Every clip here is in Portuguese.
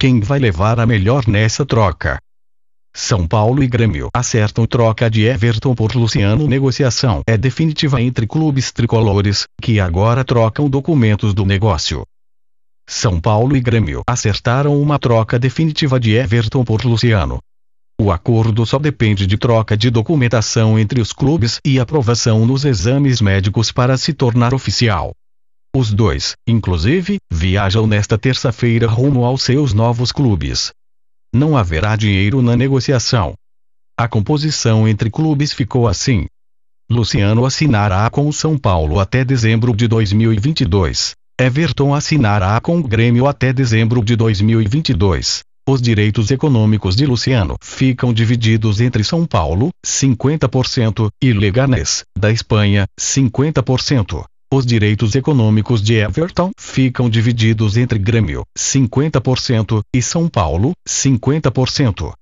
Quem vai levar a melhor nessa troca? São Paulo e Grêmio acertam troca de Everton por Luciano. Negociação é definitiva entre clubes tricolores, que agora trocam documentos do negócio. São Paulo e Grêmio acertaram uma troca definitiva de Everton por Luciano. O acordo só depende de troca de documentação entre os clubes e aprovação nos exames médicos para se tornar oficial. Os dois, inclusive, viajam nesta terça-feira rumo aos seus novos clubes. Não haverá dinheiro na negociação. A composição entre clubes ficou assim. Luciano assinará com o São Paulo até dezembro de 2022. Everton assinará com o Grêmio até dezembro de 2022. Os direitos econômicos de Luciano ficam divididos entre São Paulo, 50%, e Leganés, da Espanha, 50%. Os direitos econômicos de Everton ficam divididos entre Grêmio, 50%, e São Paulo, 50%.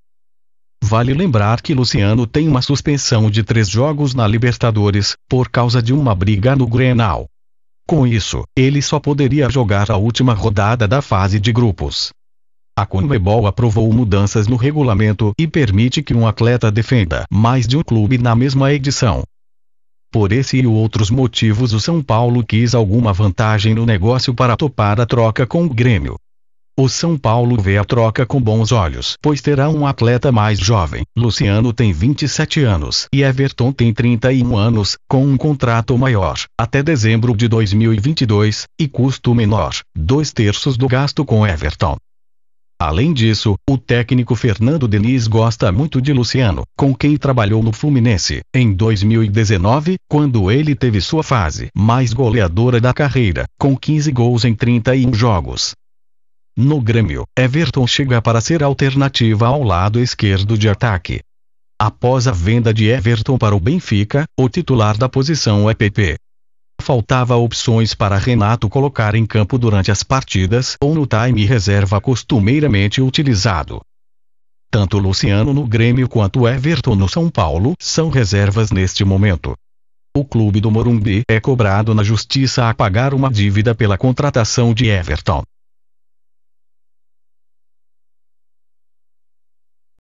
Vale lembrar que Luciano tem uma suspensão de três jogos na Libertadores, por causa de uma briga no Grenal. Com isso, ele só poderia jogar a última rodada da fase de grupos. A Conmebol aprovou mudanças no regulamento e permite que um atleta defenda mais de um clube na mesma edição, por esse e outros motivos o São Paulo quis alguma vantagem no negócio para topar a troca com o Grêmio. O São Paulo vê a troca com bons olhos, pois terá um atleta mais jovem. Luciano tem 27 anos e Everton tem 31 anos, com um contrato maior, até dezembro de 2022, e custo menor, dois terços do gasto com Everton. Além disso, o técnico Fernando Diniz gosta muito de Luciano, com quem trabalhou no Fluminense, em 2019, quando ele teve sua fase mais goleadora da carreira, com 15 gols em 31 jogos. No Grêmio, Everton chega para ser alternativa ao lado esquerdo de ataque. Após a venda de Everton para o Benfica, o titular da posição é PP, faltava opções para Renato colocar em campo durante as partidas ou no time reserva costumeiramente utilizado. Tanto Luciano no Grêmio quanto Everton no São Paulo são reservas neste momento. O clube do Morumbi é cobrado na justiça a pagar uma dívida pela contratação de Everton.